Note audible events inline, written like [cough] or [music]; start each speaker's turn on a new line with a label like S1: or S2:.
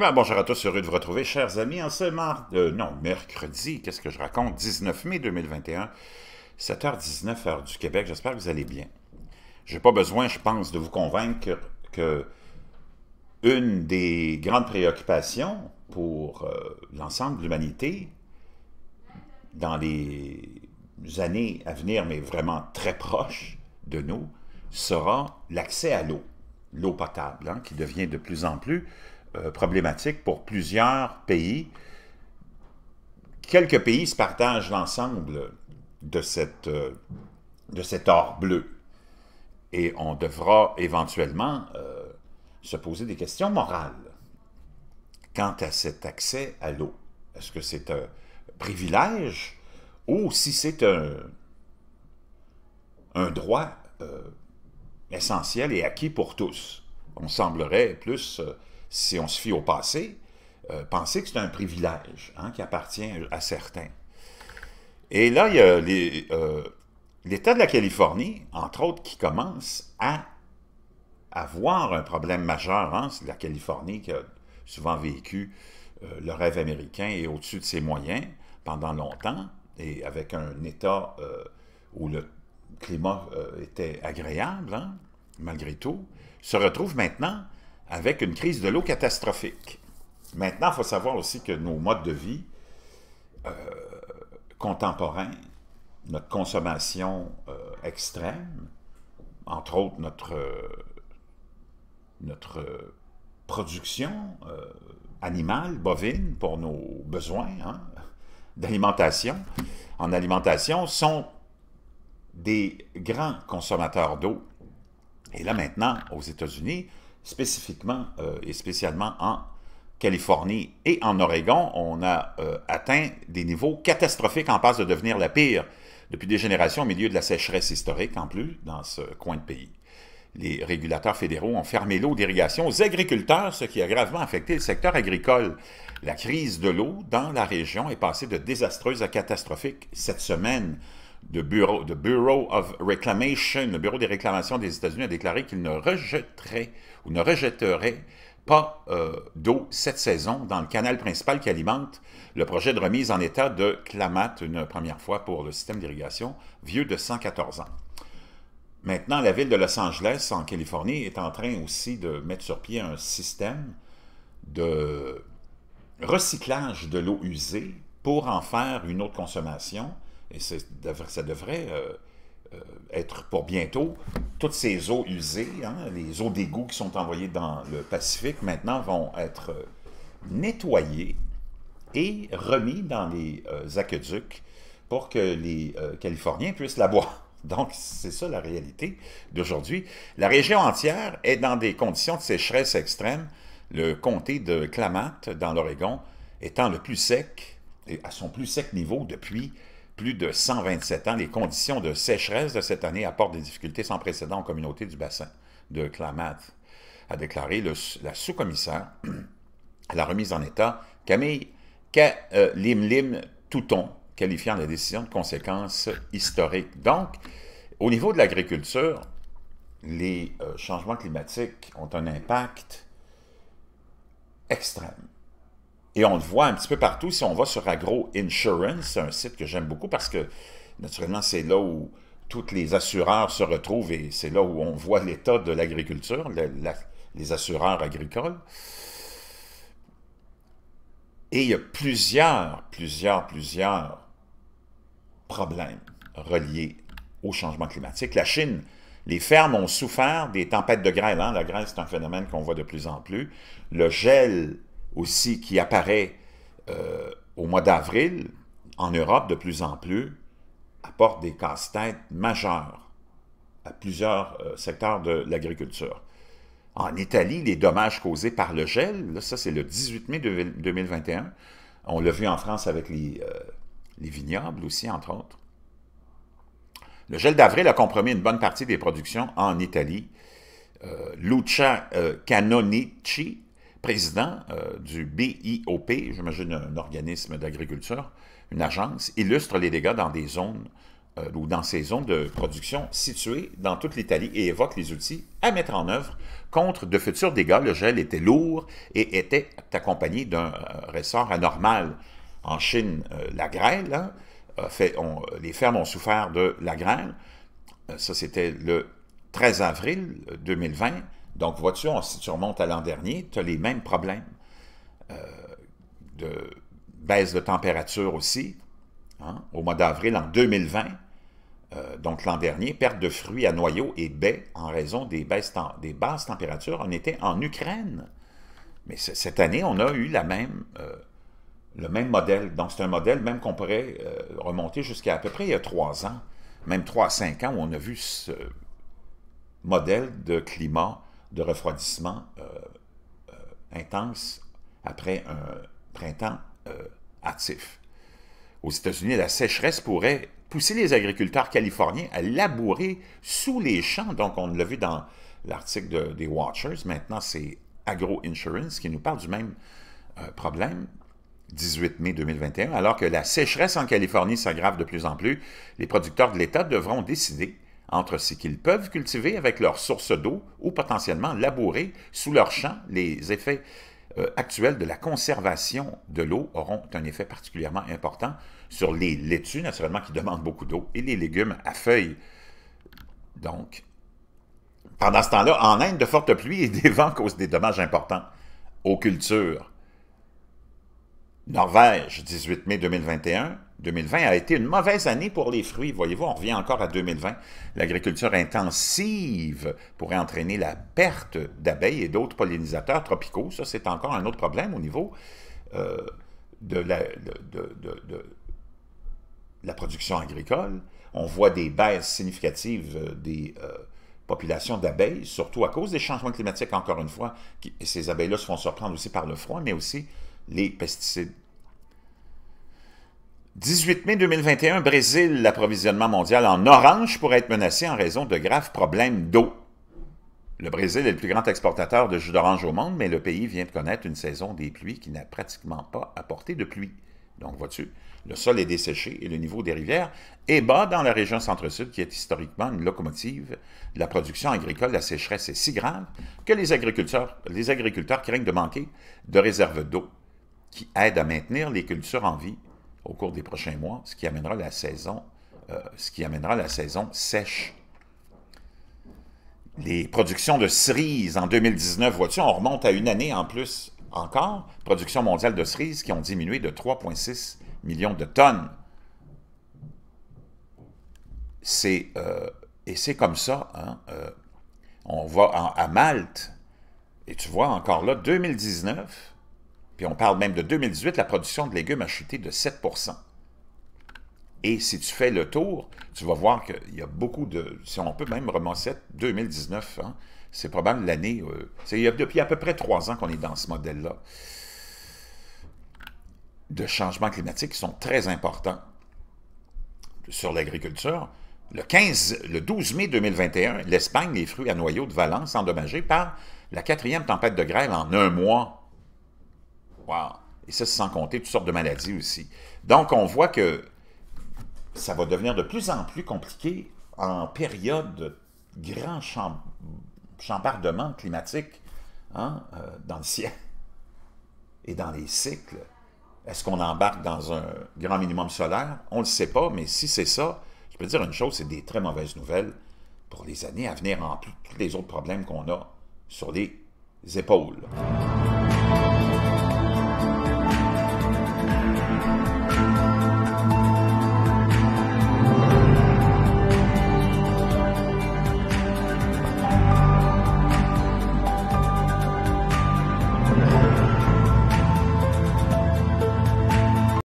S1: Ah ben, bonjour à tous, heureux de vous retrouver, chers amis, en ce mardi, euh, non, mercredi, qu'est-ce que je raconte, 19 mai 2021, 7h19, h du Québec, j'espère que vous allez bien. J'ai pas besoin, je pense, de vous convaincre que, une des grandes préoccupations pour euh, l'ensemble de l'humanité dans les années à venir, mais vraiment très proches de nous, sera l'accès à l'eau, l'eau potable, hein, qui devient de plus en plus euh, problématique pour plusieurs pays. Quelques pays se partagent l'ensemble de, cette, euh, de cet or bleu. Et on devra éventuellement euh, se poser des questions morales quant à cet accès à l'eau. Est-ce que c'est un privilège ou si c'est un, un droit essentiel et acquis pour tous? On semblerait plus si on se fie au passé, euh, penser que c'est un privilège hein, qui appartient à certains. Et là, il y a euh, l'État de la Californie, entre autres, qui commence à avoir un problème majeur. Hein, c'est la Californie qui a souvent vécu euh, le rêve américain et au-dessus de ses moyens pendant longtemps, et avec un État où le climat était agréable, hein, malgré tout, se retrouve maintenant avec une crise de l'eau catastrophique. Maintenant, il faut savoir aussi que nos modes de vie euh, contemporains, notre consommation euh, extrême, entre autres notre, notre production euh, animale, bovine, pour nos besoins hein, d'alimentation, en alimentation, sont des grands consommateurs d'eau. Et là maintenant, aux États-Unis, spécifiquement euh, et spécialement en Californie et en Oregon, on a euh, atteint des niveaux catastrophiques en passe de devenir la pire depuis des générations au milieu de la sécheresse historique en plus dans ce coin de pays. Les régulateurs fédéraux ont fermé l'eau d'irrigation aux agriculteurs, ce qui a gravement affecté le secteur agricole. La crise de l'eau dans la région est passée de désastreuse à catastrophique cette semaine bureau, of Reclamation, le Bureau des réclamations des États-Unis, a déclaré qu'il ne rejetterait ou ne rejetterait pas euh, d'eau cette saison dans le canal principal qui alimente le projet de remise en état de Klamath, une première fois pour le système d'irrigation vieux de 114 ans. Maintenant, la ville de Los Angeles, en Californie, est en train aussi de mettre sur pied un système de recyclage de l'eau usée pour en faire une autre consommation et ça devrait euh, euh, être pour bientôt. Toutes ces eaux usées, hein, les eaux d'égout qui sont envoyées dans le Pacifique, maintenant vont être euh, nettoyées et remises dans les aqueducs pour que les Californiens puissent la boire. [laughs] Donc, c'est ça la réalité d'aujourd'hui. La région entière est dans des conditions de sécheresse extrême. Le comté de Klamath, dans l'Oregon, étant le plus sec, et à son plus sec niveau depuis plus de 127 ans, les conditions de sécheresse de cette année apportent des difficultés sans précédent aux communautés du bassin de Klamath, a déclaré la sous-commissaire à la remise en état Camille euh, Limlim Touton, qualifiant la décision de conséquences historiques. Donc, au niveau de l'agriculture, les euh, changements climatiques ont un impact extrême et on le voit un petit peu partout. Si on va sur Agro Insurance, c'est un site que j'aime beaucoup parce que, naturellement, c'est là où tous les assureurs se retrouvent et c'est là où on voit l'état de l'agriculture, les assureurs agricoles. Et il y a plusieurs, plusieurs, plusieurs problèmes reliés au changement climatique. La Chine, les fermes ont souffert des tempêtes de grêle. Hein. La grêle, c'est un phénomène qu'on voit de plus en plus. Le gel aussi qui apparaît euh, au mois d'avril en Europe de plus en plus, apporte des casse-têtes majeurs à plusieurs euh, secteurs de l'agriculture. En Italie, les dommages causés par le gel, là, ça c'est le 18 mai 2021, on l'a vu en France avec les, euh, les vignobles aussi, entre autres. Le gel d'avril a compromis une bonne partie des productions en Italie. Lucia Canonici, président euh, du BIOP, j'imagine un organisme d'agriculture, une agence, illustre les dégâts dans des zones euh, ou dans ces zones de production situées dans toute l'Italie et évoque les outils à mettre en œuvre contre de futurs dégâts. Le gel était lourd et était accompagné d'un euh, ressort anormal. En Chine, la grêle, hein. fait, les fermes ont souffert de la grêle. ça, c'était le 13 avril 2020. Donc, vois-tu, si tu remontes à l'an dernier, tu as les mêmes problèmes euh, de baisse de température aussi. Hein, au mois d'avril en 2020, euh, donc l'an dernier, perte de fruits à noyaux et baies en raison des, baisses des basses températures. On était en Ukraine. Mais cette année, on a eu la même, euh, le même modèle. Donc, c'est un modèle même qu'on pourrait remonter jusqu'à à peu près il y a trois ans, même trois à cinq ans, où on a vu ce modèle de climat de refroidissement euh, euh, intense après un printemps euh, actif. Aux États-Unis, la sécheresse pourrait pousser les agriculteurs californiens à labourer sous les champs. Donc, on l'a vu dans l'article de, des Watchers. Maintenant, c'est Agro Insurance qui nous parle du même problème. 18 mai 2021, alors que la sécheresse en Californie s'aggrave de plus en plus, les producteurs de l'État devront décider entre ce qu'ils peuvent cultiver avec leurs sources d'eau ou potentiellement labourer sous leur champ, les effets euh, actuels de la conservation de l'eau auront un effet particulièrement important sur les laitues, naturellement, qui demandent beaucoup d'eau, et les légumes à feuilles. Donc, pendant ce temps-là, en Inde, de fortes pluies et des vents causent des dommages importants aux cultures. Norvège, 18 mai 2021, 2020 a été une mauvaise année pour les fruits. Voyez-vous, on revient encore à 2020. L'agriculture intensive pourrait entraîner la perte d'abeilles et d'autres pollinisateurs tropicaux. Ça, c'est encore un autre problème au niveau euh, de, la, production agricole. On voit des baisses significatives euh, des euh, populations d'abeilles, surtout à cause des changements climatiques, encore une fois. ces abeilles-là se font surprendre aussi par le froid, mais aussi les pesticides 18 mai 2021, Brésil, l'approvisionnement mondial en orange pourrait être menacé en raison de graves problèmes d'eau. Le Brésil est le plus grand exportateur de jus d'orange au monde, mais le pays vient de connaître une saison des pluies qui n'a pratiquement pas apporté de pluie. Donc, vois-tu, le sol est desséché et le niveau des rivières est bas dans la région centre-sud qui est historiquement une locomotive la production agricole. La sécheresse est si grave que les agriculteurs, les agriculteurs craignent de manquer de réserves d'eau qui aident à maintenir les cultures en vie au cours des prochains mois, ce qui amènera la saison, euh, ce qui amènera la saison sèche. Les productions de cerises en 2019, vois-tu, on remonte à une année en plus encore, production mondiale de cerises qui ont diminué de 3,6 millions de tonnes. C'est euh, et c'est comme ça. Hein, euh, on va à Malte, et tu vois encore là, 2019, puis on parle même de 2018, la production de légumes a chuté de 7 Et si tu fais le tour, tu vas voir qu'il y a beaucoup de... Si on peut même remonter 2019, hein, c'est probablement l'année... Euh, il y a depuis à peu près trois ans qu'on est dans ce modèle-là de changements climatiques qui sont très importants sur l'agriculture. Le, 15, le 12 mai 2021, l'Espagne, les fruits à noyaux de Valence endommagés par la quatrième tempête de grêle en un mois. Et ça, sans compter toutes sortes de maladies aussi. Donc, on voit que ça va devenir de plus en plus compliqué en période de grand chambardement climatique hein, euh, dans le [laughs] ciel et dans les cycles. Est-ce qu'on embarque dans un grand minimum solaire? On ne le sait pas, mais si c'est ça, je peux dire une chose, c'est des très mauvaises nouvelles pour les années à venir, en plus tous les autres problèmes qu'on a sur les épaules.